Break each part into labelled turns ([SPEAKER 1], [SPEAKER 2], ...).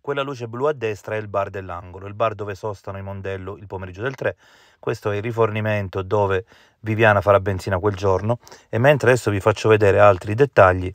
[SPEAKER 1] Quella luce blu a destra è il bar dell'angolo, il bar dove sostano i Mondello il pomeriggio del 3. Questo è il rifornimento dove Viviana farà benzina quel giorno e mentre adesso vi faccio vedere altri dettagli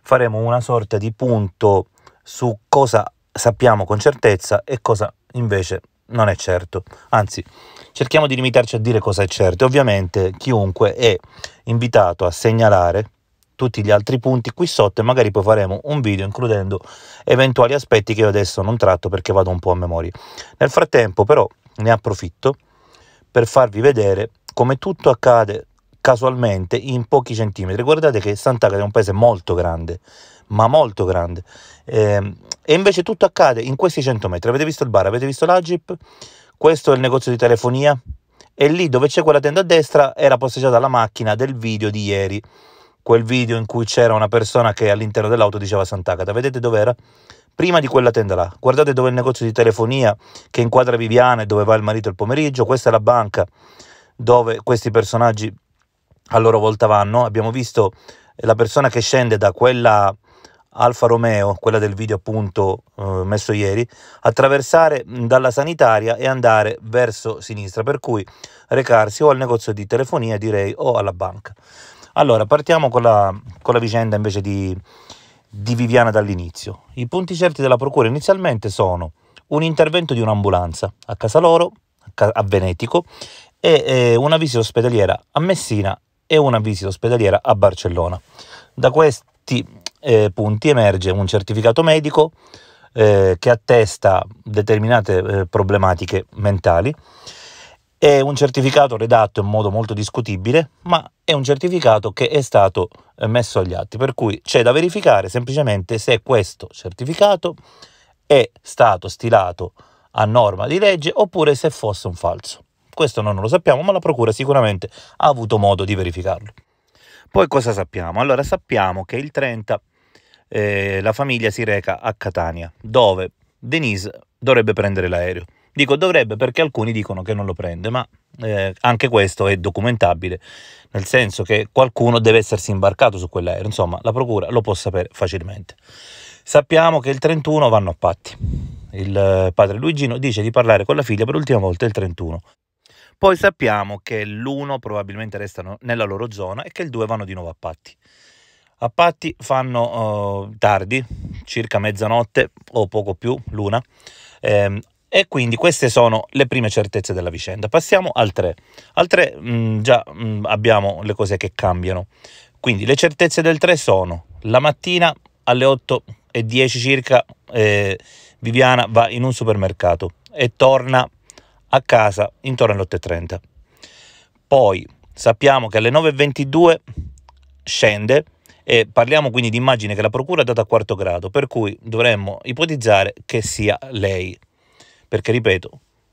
[SPEAKER 1] faremo una sorta di punto su cosa sappiamo con certezza e cosa invece non è certo. Anzi, cerchiamo di limitarci a dire cosa è certo. Ovviamente chiunque è invitato a segnalare tutti gli altri punti qui sotto e magari poi faremo un video includendo eventuali aspetti che io adesso non tratto perché vado un po' a memoria. Nel frattempo però ne approfitto per farvi vedere come tutto accade casualmente in pochi centimetri. Guardate che Sant'Agata è un paese molto grande, ma molto grande. Ehm, e invece tutto accade in questi 100 metri. Avete visto il bar, avete visto l'Agip? Questo è il negozio di telefonia. E lì dove c'è quella tenda a destra era posteggiata la macchina del video di ieri quel video in cui c'era una persona che all'interno dell'auto diceva Sant'Agata. Vedete dov'era? Prima di quella tenda là. Guardate dove è il negozio di telefonia che inquadra Viviana e dove va il marito il pomeriggio. Questa è la banca dove questi personaggi a loro volta vanno. Abbiamo visto la persona che scende da quella Alfa Romeo, quella del video appunto eh, messo ieri, attraversare dalla sanitaria e andare verso sinistra, per cui recarsi o al negozio di telefonia direi o alla banca. Allora, partiamo con la, con la vicenda invece di, di Viviana dall'inizio. I punti certi della procura inizialmente sono un intervento di un'ambulanza a casa loro, a Venetico, e eh, una visita ospedaliera a Messina e una visita ospedaliera a Barcellona. Da questi eh, punti emerge un certificato medico eh, che attesta determinate eh, problematiche mentali è un certificato redatto in modo molto discutibile, ma è un certificato che è stato eh, messo agli atti, per cui c'è da verificare semplicemente se questo certificato è stato stilato a norma di legge oppure se fosse un falso. Questo noi non lo sappiamo, ma la Procura sicuramente ha avuto modo di verificarlo. Poi cosa sappiamo? Allora sappiamo che il 30 eh, la famiglia si reca a Catania, dove Denise dovrebbe prendere l'aereo. Dico dovrebbe perché alcuni dicono che non lo prende, ma eh, anche questo è documentabile, nel senso che qualcuno deve essersi imbarcato su quell'aereo, insomma la procura lo può sapere facilmente. Sappiamo che il 31 vanno a patti. Il eh, padre Luigino dice di parlare con la figlia per l'ultima volta il 31. Poi sappiamo che l'1 probabilmente restano nella loro zona e che il 2 vanno di nuovo a patti. A patti fanno eh, tardi, circa mezzanotte o poco più, l'una, ehm, e quindi queste sono le prime certezze della vicenda. Passiamo al 3. Al 3 mh, mm, già mh, mm, abbiamo le cose che cambiano. Quindi le certezze del 3 sono la mattina alle 8 e 10 circa eh, Viviana va in un supermercato e torna a casa intorno alle 8 e 30. Poi sappiamo che alle 9 e 22 scende e parliamo quindi di immagine che la procura ha dato a quarto grado, per cui dovremmo ipotizzare che sia lei perché ripeto,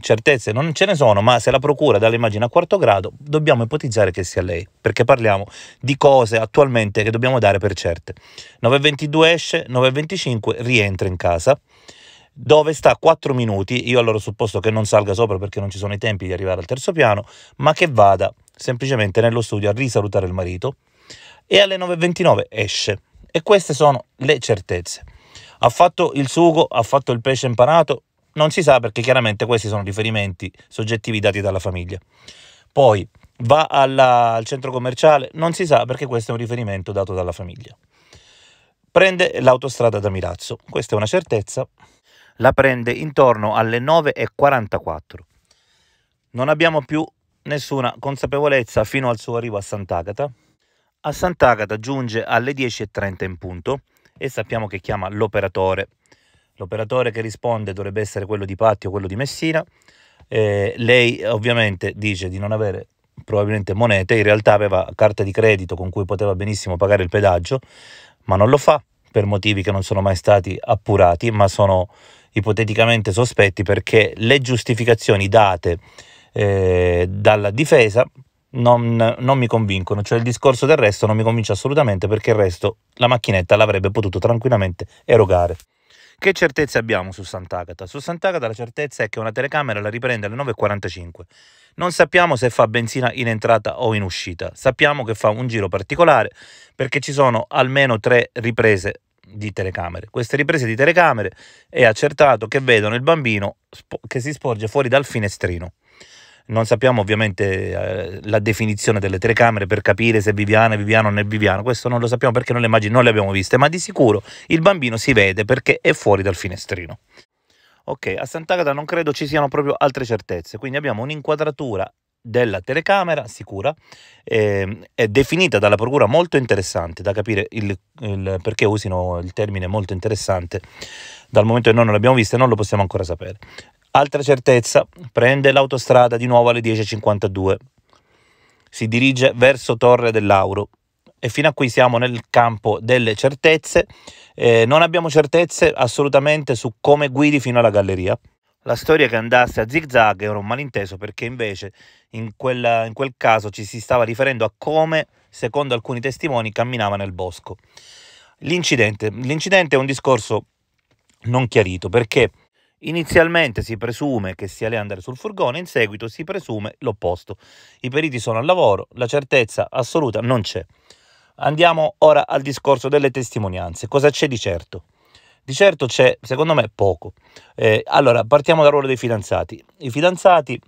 [SPEAKER 1] certezze non ce ne sono, ma se la procura dà l'immagine a quarto grado, dobbiamo ipotizzare che sia lei, perché parliamo di cose attualmente che dobbiamo dare per certe. 9.22 esce, 9.25 rientra in casa, dove sta 4 minuti, io allora ho supposto che non salga sopra perché non ci sono i tempi di arrivare al terzo piano, ma che vada semplicemente nello studio a risalutare il marito e alle 9.29 esce. E queste sono le certezze. Ha fatto il sugo, ha fatto il pesce impanato, non si sa perché chiaramente questi sono riferimenti soggettivi dati dalla famiglia. Poi va alla, al centro commerciale, non si sa perché questo è un riferimento dato dalla famiglia. Prende l'autostrada da Milazzo, questa è una certezza, la prende intorno alle 9.44. Non abbiamo più nessuna consapevolezza fino al suo arrivo a Sant'Agata. A Sant'Agata giunge alle 10.30 in punto e sappiamo che chiama l'operatore L'operatore che risponde dovrebbe essere quello di Patti o quello di Messina. Eh, lei ovviamente dice di non avere probabilmente monete, in realtà aveva carta di credito con cui poteva benissimo pagare il pedaggio, ma non lo fa per motivi che non sono mai stati appurati, ma sono ipoteticamente sospetti perché le giustificazioni date eh, dalla difesa non, non, mi convincono, cioè il discorso del resto non mi convince assolutamente perché il resto la macchinetta l'avrebbe potuto tranquillamente erogare. Che certezze abbiamo su Sant'Agata? Su Sant'Agata la certezza è che una telecamera la riprende alle 9.45. Non sappiamo se fa benzina in entrata o in uscita. Sappiamo che fa un giro particolare perché ci sono almeno tre riprese di telecamere. Queste riprese di telecamere è accertato che vedono il bambino che si sporge fuori dal finestrino. Non sappiamo ovviamente eh, la definizione delle telecamere per capire se Viviana è Viviana o non è Viviana, questo non lo sappiamo perché non le immagini non le abbiamo viste, ma di sicuro il bambino si vede perché è fuori dal finestrino. Ok, a Sant'Agata non credo ci siano proprio altre certezze, quindi abbiamo un'inquadratura della telecamera sicura eh, è definita dalla procura molto interessante da capire il, il perché usino il termine molto interessante dal momento che noi non l'abbiamo vista e non lo possiamo ancora sapere Altra certezza, prende l'autostrada di nuovo alle 10.52. Si dirige verso Torre dell'Auro. E fino a qui siamo nel campo delle certezze. Eh, non abbiamo certezze assolutamente su come guidi fino alla galleria. La storia che andasse a zigzag era un malinteso perché invece in, quella, in, quel caso ci si stava riferendo a come, secondo alcuni testimoni, camminava nel bosco. L'incidente. L'incidente è un discorso non chiarito perché Inizialmente si presume che sia lei andare sul furgone, in seguito si presume l'opposto. I periti sono al lavoro, la certezza assoluta non c'è. Andiamo ora al discorso delle testimonianze. Cosa c'è di certo? Di certo c'è, secondo me, poco. Eh, allora, partiamo dal ruolo dei fidanzati. I fidanzati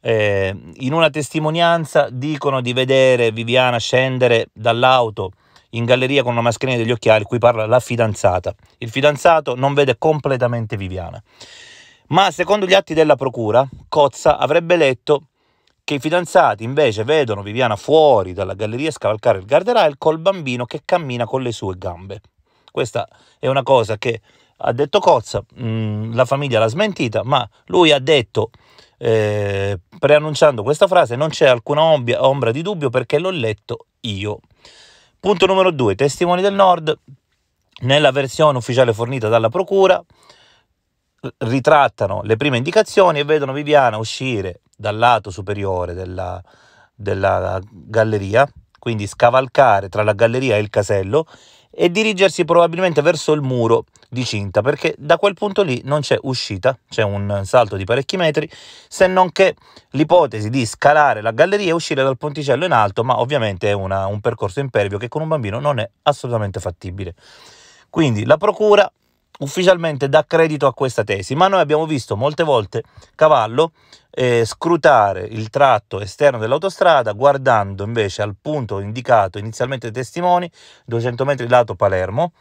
[SPEAKER 1] eh, in una testimonianza dicono di vedere Viviana scendere dall'auto in galleria con una mascherina degli occhiali, qui parla la fidanzata. Il fidanzato non vede completamente Viviana. Ma secondo gli atti della procura, Cozza avrebbe letto che i fidanzati invece vedono Viviana fuori dalla galleria scavalcare il guardrail col bambino che cammina con le sue gambe. Questa è una cosa che ha detto Cozza, mm, la famiglia l'ha smentita, ma lui ha detto, eh, preannunciando questa frase, non c'è alcuna ombra di dubbio perché l'ho letto io. Punto numero 2. Testimoni del Nord, nella versione ufficiale fornita dalla Procura, ritrattano le prime indicazioni e vedono Viviana uscire dal lato superiore della, della galleria, quindi scavalcare tra la galleria e il casello e dirigersi probabilmente verso il muro di cinta perché da quel punto lì non c'è uscita, c'è un salto di parecchi metri, se non che l'ipotesi di scalare la galleria e uscire dal ponticello in alto, ma ovviamente è una, un percorso impervio che con un bambino non è assolutamente fattibile. Quindi la procura ufficialmente dà credito a questa tesi, ma noi abbiamo visto molte volte Cavallo eh, scrutare il tratto esterno dell'autostrada guardando invece al punto indicato inizialmente dai testimoni, 200 metri lato Palermo,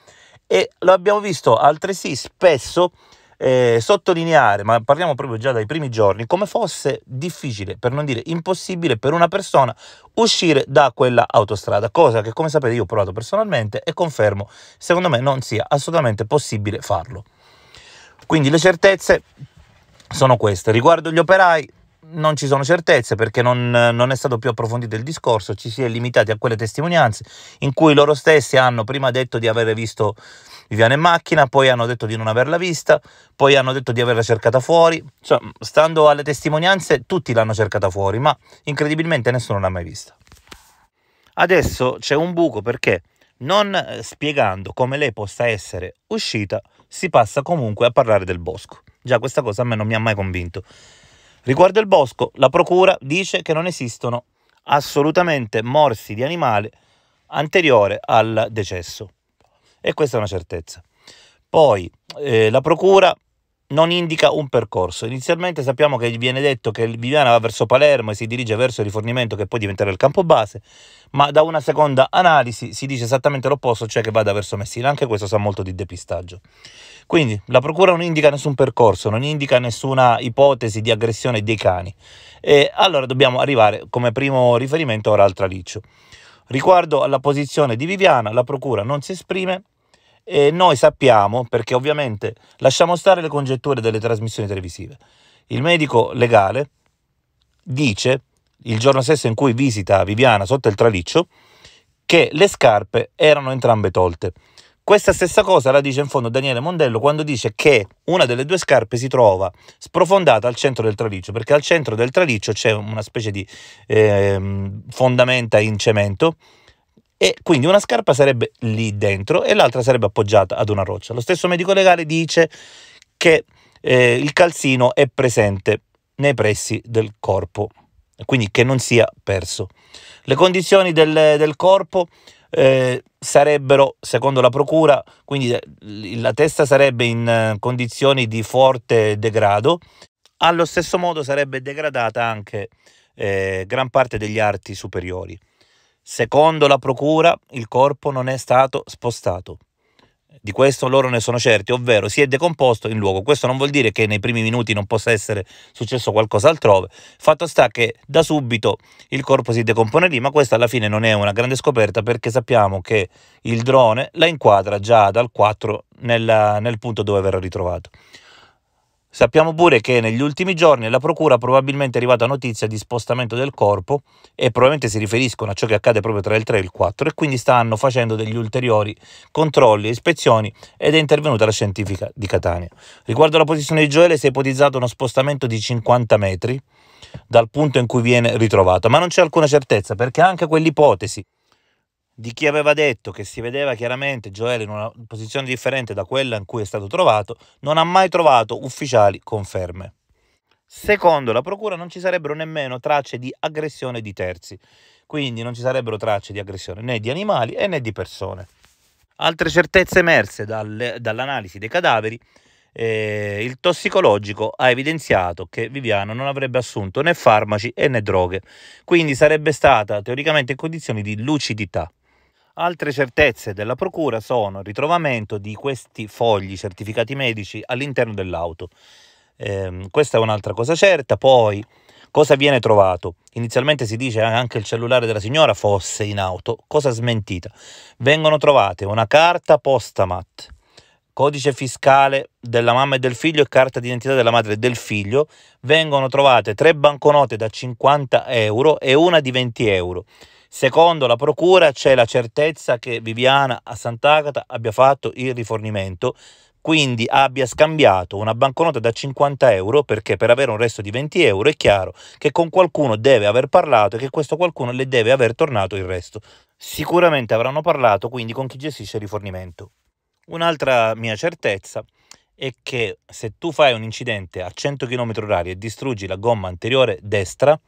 [SPEAKER 1] e lo abbiamo visto altresì spesso eh, sottolineare, ma parliamo proprio già dai primi giorni, come fosse difficile, per non dire impossibile, per una persona uscire da quella autostrada, cosa che come sapete io ho provato personalmente e confermo, secondo me non sia assolutamente possibile farlo. Quindi le certezze sono queste. Riguardo gli operai, non ci sono certezze perché non, non, è stato più approfondito il discorso, ci si è limitati a quelle testimonianze in cui loro stessi hanno prima detto di aver visto Viviana in macchina, poi hanno detto di non averla vista, poi hanno detto di averla cercata fuori, cioè, stando alle testimonianze tutti l'hanno cercata fuori, ma incredibilmente nessuno l'ha mai vista. Adesso c'è un buco perché non eh, spiegando come lei possa essere uscita, si passa comunque a parlare del bosco. Già questa cosa a me non mi ha mai convinto. Riguardo il bosco, la procura dice che non esistono assolutamente morsi di animale anteriore al decesso. E questa è una certezza. Poi eh, la procura non indica un percorso. Inizialmente sappiamo che viene detto che Viviana va verso Palermo e si dirige verso il rifornimento che poi diventerà il campo base, ma da una seconda analisi si dice esattamente l'opposto, cioè che vada verso Messina. Anche questo sa molto di depistaggio. Quindi la procura non indica nessun percorso, non indica nessuna ipotesi di aggressione dei cani. E allora dobbiamo arrivare come primo riferimento ora al traliccio. Riguardo alla posizione di Viviana, la procura non si esprime, e noi sappiamo, perché ovviamente lasciamo stare le congetture delle trasmissioni televisive, il medico legale dice, il giorno stesso in cui visita Viviana sotto il traliccio, che le scarpe erano entrambe tolte. Questa stessa cosa la dice in fondo Daniele Mondello quando dice che una delle due scarpe si trova sprofondata al centro del traliccio, perché al centro del traliccio c'è una specie di eh, fondamenta in cemento e quindi una scarpa sarebbe lì dentro e l'altra sarebbe appoggiata ad una roccia. Lo stesso medico legale dice che eh, il calzino è presente nei pressi del corpo, quindi che non sia perso. Le condizioni del, del corpo eh, sarebbero, secondo la procura, quindi eh, la testa sarebbe in eh, condizioni di forte degrado, allo stesso modo sarebbe degradata anche eh, gran parte degli arti superiori. Secondo la procura il corpo non è stato spostato. Di questo loro ne sono certi, ovvero si è decomposto in luogo. Questo non vuol dire che nei primi minuti non possa essere successo qualcosa altrove. Fatto sta che da subito il corpo si decompone lì, ma questa alla fine non è una grande scoperta perché sappiamo che il drone la inquadra già dal 4 nella, nel punto dove verrà ritrovato. Sappiamo pure che negli ultimi giorni la procura probabilmente è arrivata notizia di spostamento del corpo e probabilmente si riferiscono a ciò che accade proprio tra il 3 e il 4 e quindi stanno facendo degli ulteriori controlli e ispezioni ed è intervenuta la scientifica di Catania. Riguardo alla posizione di Gioele si è ipotizzato uno spostamento di 50 metri dal punto in cui viene ritrovata, ma non c'è alcuna certezza perché anche quell'ipotesi di chi aveva detto che si vedeva chiaramente Joel in una posizione differente da quella in cui è stato trovato, non ha mai trovato ufficiali conferme. Secondo la Procura non ci sarebbero nemmeno tracce di aggressione di terzi, quindi non ci sarebbero tracce di aggressione né di animali né di persone. Altre certezze emerse dalle, dall'analisi dei cadaveri, eh, il tossicologico ha evidenziato che Viviano non avrebbe assunto né farmaci né droghe, quindi sarebbe stata teoricamente in condizioni di lucidità. Altre certezze della procura sono il ritrovamento di questi fogli certificati medici all'interno dell'auto. Eh, questa è un'altra cosa certa, poi cosa viene trovato? Inizialmente si dice anche il cellulare della signora fosse in auto, cosa smentita. Vengono trovate una carta postamat, codice fiscale della mamma e del figlio e carta d'identità della madre e del figlio, vengono trovate tre banconote da 50 euro e una di 20 euro. Secondo la procura c'è la certezza che Viviana a Sant'Agata abbia fatto il rifornimento, quindi abbia scambiato una banconota da 50 euro perché per avere un resto di 20 euro è chiaro che con qualcuno deve aver parlato e che questo qualcuno le deve aver tornato il resto. Sicuramente avranno parlato quindi con chi gestisce il rifornimento. Un'altra mia certezza è che se tu fai un incidente a 100 km/h e distruggi la gomma anteriore destra,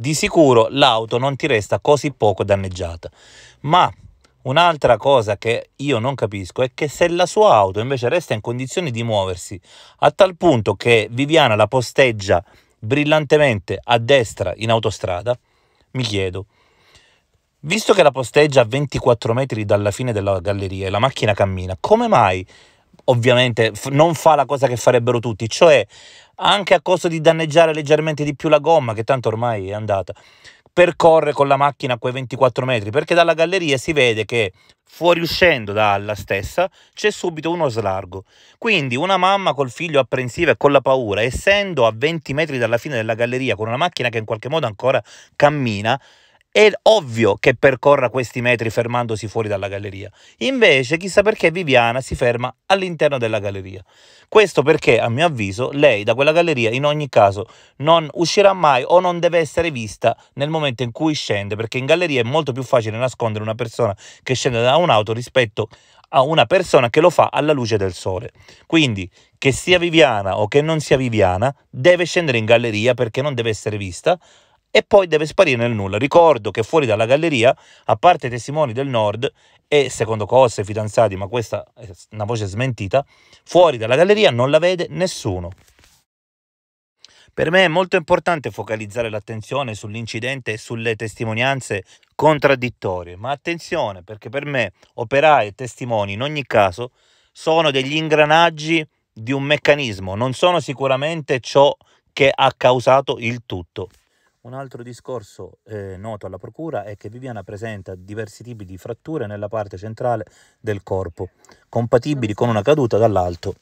[SPEAKER 1] di sicuro l'auto non ti resta così poco danneggiata. Ma un'altra cosa che io non capisco è che se la sua auto invece resta in condizioni di muoversi a tal punto che Viviana la posteggia brillantemente a destra in autostrada, mi chiedo, visto che la posteggia a 24 metri dalla fine della galleria e la macchina cammina, come mai ovviamente f- non fa la cosa che farebbero tutti, cioè anche a costo di danneggiare leggermente di più la gomma, che tanto ormai è andata, percorre con la macchina quei 24 metri, perché dalla galleria si vede che fuoriuscendo dalla stessa c'è subito uno slargo. Quindi una mamma col figlio apprensiva e con la paura, essendo a 20 metri dalla fine della galleria con una macchina che in qualche modo ancora cammina, è ovvio che percorra questi metri fermandosi fuori dalla galleria. Invece, chissà perché Viviana si ferma all'interno della galleria. Questo perché, a mio avviso, lei da quella galleria in ogni caso non uscirà mai o non deve essere vista nel momento in cui scende, perché in galleria è molto più facile nascondere una persona che scende da un'auto rispetto a una persona che lo fa alla luce del sole. Quindi, che sia Viviana o che non sia Viviana, deve scendere in galleria perché non deve essere vista e poi deve sparire nel nulla. Ricordo che fuori dalla galleria, a parte i testimoni del Nord e secondo Cosse, fidanzati, ma questa è una voce smentita, fuori dalla galleria non la vede nessuno. Per me è molto importante focalizzare l'attenzione sull'incidente e sulle testimonianze contraddittorie, ma attenzione perché per me operai e testimoni in ogni caso sono degli ingranaggi di un meccanismo, non sono sicuramente ciò che ha causato il tutto. Un altro discorso eh, noto alla procura è che Viviana presenta diversi tipi di fratture nella parte centrale del corpo, compatibili con una caduta dall'alto.